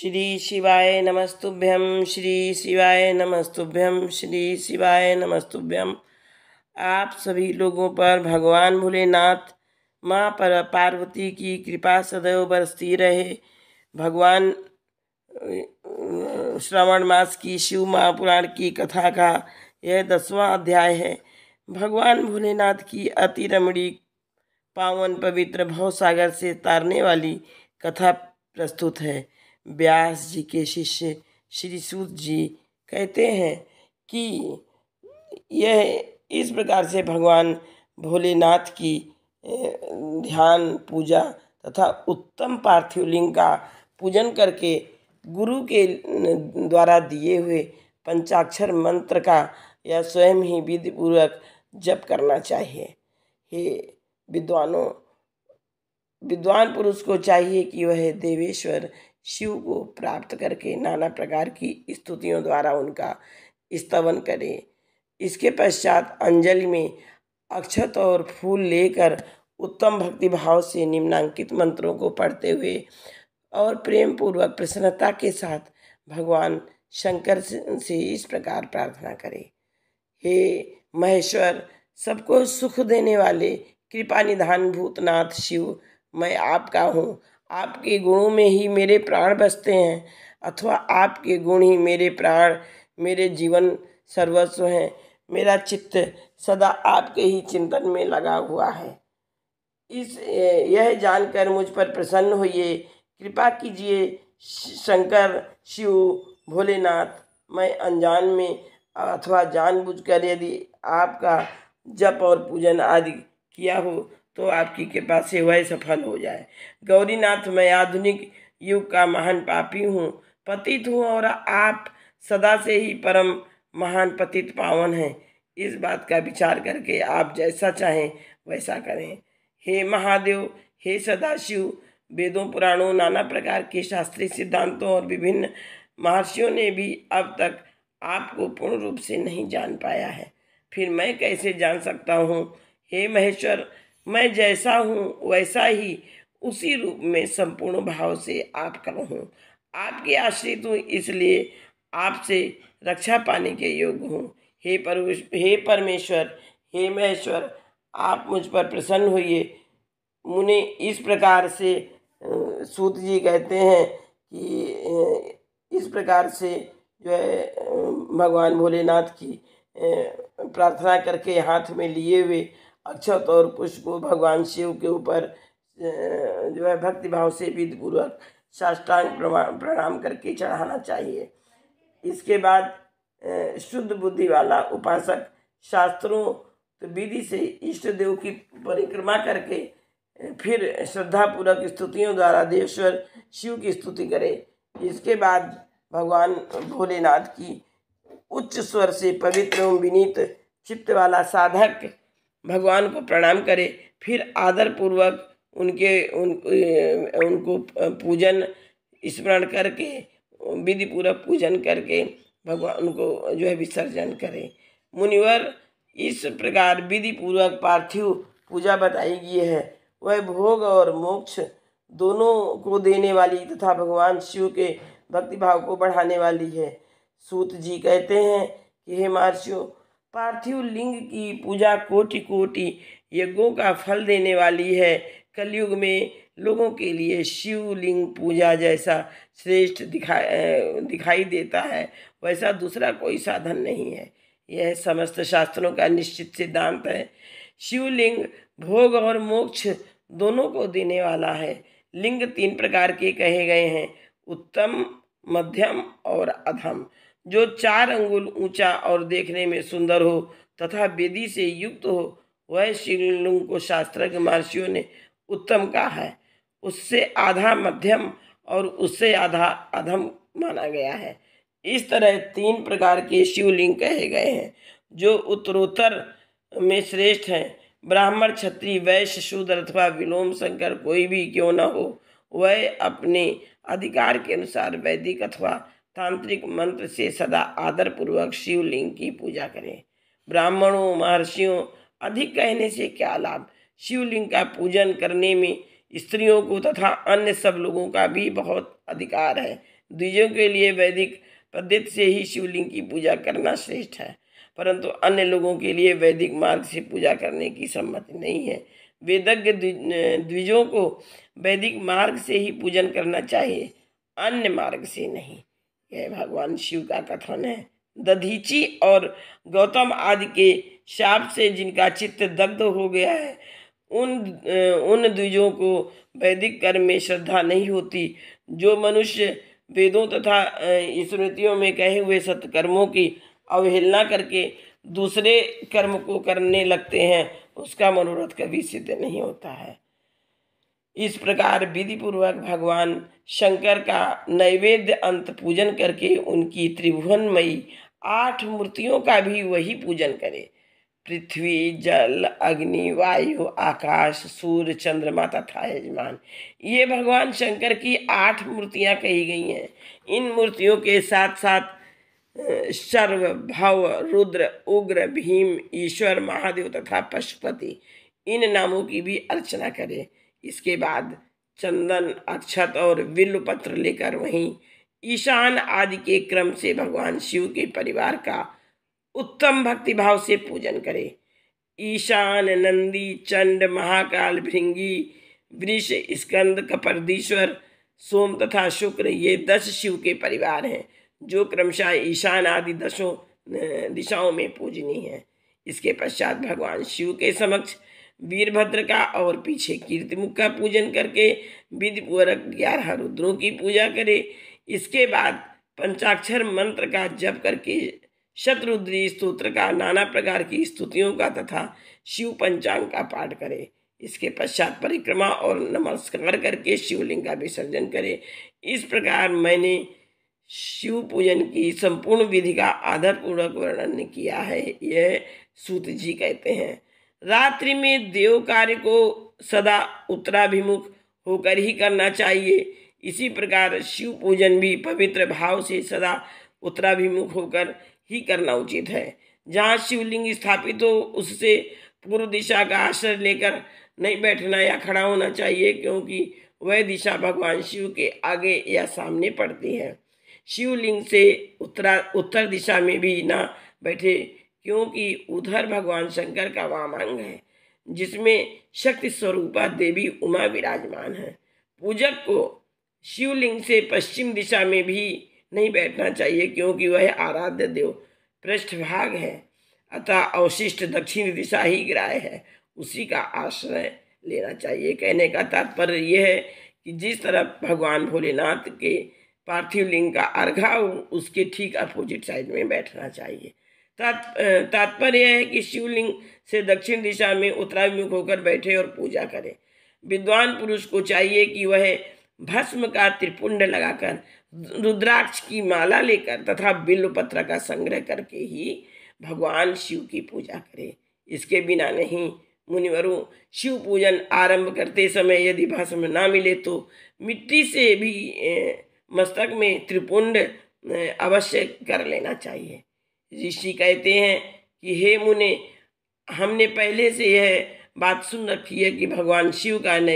श्री शिवाय नमस्तुभ्यम श्री शिवाय नमस्तुभ्यम श्री शिवाय नमस्तुभ्यम आप सभी लोगों पर भगवान भोलेनाथ माँ पर पार्वती की कृपा सदैव बरसती रहे भगवान श्रावण मास की शिव महापुराण की कथा का यह दसवां अध्याय है भगवान भोलेनाथ की अति रमणी पावन पवित्र भवसागर से तारने वाली कथा प्रस्तुत है व्यास जी के शिष्य श्री सूत जी कहते हैं कि यह इस प्रकार से भगवान भोलेनाथ की ध्यान पूजा तथा उत्तम पार्थिव लिंग का पूजन करके गुरु के द्वारा दिए हुए पंचाक्षर मंत्र का या स्वयं ही विधि पूर्वक जप करना चाहिए हे विद्वानों विद्वान पुरुष को चाहिए कि वह देवेश्वर शिव को प्राप्त करके नाना प्रकार की स्तुतियों द्वारा उनका स्तवन करें इसके पश्चात अंजलि में अक्षत और फूल लेकर उत्तम भक्ति भाव से निम्नांकित मंत्रों को पढ़ते हुए और प्रेम पूर्वक प्रसन्नता के साथ भगवान शंकर से इस प्रकार प्रार्थना करें हे महेश्वर सबको सुख देने वाले कृपा निधान भूतनाथ शिव मैं आपका हूँ आपके गुणों में ही मेरे प्राण बसते हैं अथवा आपके गुण ही मेरे प्राण मेरे जीवन सर्वस्व हैं मेरा चित्त सदा आपके ही चिंतन में लगा हुआ है इस यह जानकर मुझ पर प्रसन्न होइए कृपा कीजिए शंकर शिव भोलेनाथ मैं अनजान में अथवा जानबूझकर यदि आपका जप और पूजन आदि किया हो तो आपकी कृपा से वह सफल हो जाए गौरीनाथ मैं आधुनिक युग का महान पापी हूँ पतित हूँ और आप सदा से ही परम महान पतित पावन हैं इस बात का विचार करके आप जैसा चाहें वैसा करें हे महादेव हे सदाशिव वेदों पुराणों नाना प्रकार के शास्त्रीय सिद्धांतों और विभिन्न महर्षियों ने भी अब तक आपको पूर्ण रूप से नहीं जान पाया है फिर मैं कैसे जान सकता हूँ हे महेश्वर मैं जैसा हूँ वैसा ही उसी रूप में संपूर्ण भाव से आपका हूँ आपके आश्रित हूँ इसलिए आपसे रक्षा पाने के योग्य हूँ हे पर हे परमेश्वर हे महेश्वर आप मुझ पर प्रसन्न होइए मुने इस प्रकार से सूत जी कहते हैं कि इस प्रकार से जो है भगवान भोलेनाथ की प्रार्थना करके हाथ में लिए हुए अक्षत अच्छा और पुष्प को भगवान शिव के ऊपर जो है भक्तिभाव से विधिपूर्वक साष्टांग प्रणाम करके चढ़ाना चाहिए इसके बाद शुद्ध बुद्धि वाला उपासक शास्त्रों तो विधि से इष्ट देव की परिक्रमा करके फिर श्रद्धापूर्वक स्तुतियों द्वारा देवेश्वर शिव की स्तुति करे इसके बाद भगवान भोलेनाथ की उच्च स्वर से पवित्र एवं विनीत चित्त वाला साधक भगवान को प्रणाम करें फिर आदरपूर्वक उनके उन उनको पूजन स्मरण करके विधि पूर्वक पूजन करके भगवान उनको जो है विसर्जन करें मुनिवर इस प्रकार विधि पूर्वक पार्थिव पूजा बताई गई है वह भोग और मोक्ष दोनों को देने वाली तथा भगवान शिव के भक्तिभाव को बढ़ाने वाली है सूत जी कहते हैं कि हे मार्शियों पार्थिव लिंग की पूजा कोटि कोटि यज्ञों का फल देने वाली है कलयुग में लोगों के लिए शिवलिंग पूजा जैसा श्रेष्ठ दिखा दिखाई देता है वैसा दूसरा कोई साधन नहीं है यह समस्त शास्त्रों का निश्चित सिद्धांत है शिवलिंग भोग और मोक्ष दोनों को देने वाला है लिंग तीन प्रकार के कहे गए हैं उत्तम मध्यम और अधम जो चार अंगुल ऊंचा और देखने में सुंदर हो तथा वेदी से युक्त हो वह शिवलिंग को के महर्षियों ने उत्तम कहा है उससे आधा मध्यम और उससे आधा अधम माना गया है इस तरह तीन प्रकार के शिवलिंग कहे गए हैं जो उत्तरोत्तर में श्रेष्ठ हैं ब्राह्मण क्षत्रिय वैश्य शूद्र अथवा विलोम शंकर कोई भी क्यों न हो वह अपने अधिकार के अनुसार वैदिक अथवा तांत्रिक मंत्र से सदा आदरपूर्वक शिवलिंग की पूजा करें ब्राह्मणों महर्षियों अधिक कहने से क्या लाभ शिवलिंग का पूजन करने में स्त्रियों को तथा अन्य सब लोगों का भी बहुत अधिकार है द्विजों के लिए वैदिक पद्धति से ही शिवलिंग की पूजा करना श्रेष्ठ है परंतु अन्य लोगों के लिए वैदिक मार्ग से पूजा करने की सम्मति नहीं है वेदज्ञ द्विजों को वैदिक मार्ग से ही पूजन करना चाहिए अन्य मार्ग से नहीं यह भगवान शिव का कथन है दधीची और गौतम आदि के शाप से जिनका चित्त दग्ध हो गया है उन उन द्विजों को वैदिक कर्म में श्रद्धा नहीं होती जो मनुष्य वेदों तथा स्मृतियों में कहे हुए सत्कर्मों की अवहेलना करके दूसरे कर्म को करने लगते हैं उसका मनोरथ कभी सिद्ध नहीं होता है इस प्रकार विधि पूर्वक भगवान शंकर का नैवेद्य अंत पूजन करके उनकी त्रिभुवनमयी आठ मूर्तियों का भी वही पूजन करें पृथ्वी जल अग्नि वायु आकाश सूर्य चंद्रमा तथा यजमान ये भगवान शंकर की आठ मूर्तियाँ कही गई हैं इन मूर्तियों के साथ साथ सर्व भव रुद्र उग्र भीम ईश्वर महादेव तथा पशुपति इन नामों की भी अर्चना करें इसके बाद चंदन अक्षत और पत्र लेकर वहीं ईशान आदि के क्रम से भगवान शिव के परिवार का उत्तम भक्तिभाव से पूजन करें ईशान नंदी चंड महाकाल भृंगी वृष स्कंद कपर्दीश्वर सोम तथा शुक्र ये दस शिव के परिवार हैं जो क्रमशः ईशान आदि दसों दिशाओं में पूजनीय है इसके पश्चात भगवान शिव के समक्ष वीरभद्र का और पीछे कीर्तिमुख का पूजन करके विधिपूर्वक ग्यारह रुद्रों की पूजा करे इसके बाद पंचाक्षर मंत्र का जप करके शत्रुद्री स्त्रोत्र का नाना प्रकार की स्तुतियों का तथा शिव पंचांग का पाठ करें इसके पश्चात परिक्रमा और नमस्कार करके शिवलिंग का विसर्जन करें इस प्रकार मैंने शिव पूजन की संपूर्ण विधि का आदरपूर्वक वर्णन किया है यह सूत जी कहते हैं रात्रि में देव कार्य को सदा उत्तराभिमुख होकर ही करना चाहिए इसी प्रकार शिव पूजन भी पवित्र भाव से सदा उत्तराभिमुख होकर ही करना उचित है जहाँ शिवलिंग स्थापित हो उससे पूर्व दिशा का आश्रय लेकर नहीं बैठना या खड़ा होना चाहिए क्योंकि वह दिशा भगवान शिव के आगे या सामने पड़ती है शिवलिंग से उत्तरा उत्तर दिशा में भी ना बैठे क्योंकि उधर भगवान शंकर का वामांग है जिसमें शक्ति स्वरूपा देवी उमा विराजमान है पूजक को शिवलिंग से पश्चिम दिशा में भी नहीं बैठना चाहिए क्योंकि वह आराध्य देव पृष्ठभाग है अतः अवशिष्ट दक्षिण दिशा ही ग्राय है उसी का आश्रय लेना चाहिए कहने का तात्पर्य यह है कि जिस तरफ भगवान भोलेनाथ के पार्थिव लिंग का अर्घा हो उसके ठीक अपोजिट साइड में बैठना चाहिए तात्पर्य है कि शिवलिंग से दक्षिण दिशा में उत्तराभिमुख होकर बैठे और पूजा करें विद्वान पुरुष को चाहिए कि वह भस्म का त्रिपुंड लगाकर रुद्राक्ष की माला लेकर तथा बिल्वपत्र का संग्रह करके ही भगवान शिव की पूजा करें इसके बिना नहीं मुनिवरु शिव पूजन आरंभ करते समय यदि भस्म ना मिले तो मिट्टी से भी मस्तक में त्रिपुंड अवश्य कर लेना चाहिए ऋषि कहते हैं कि हे मुने हमने पहले से यह बात सुन रखी है कि भगवान शिव का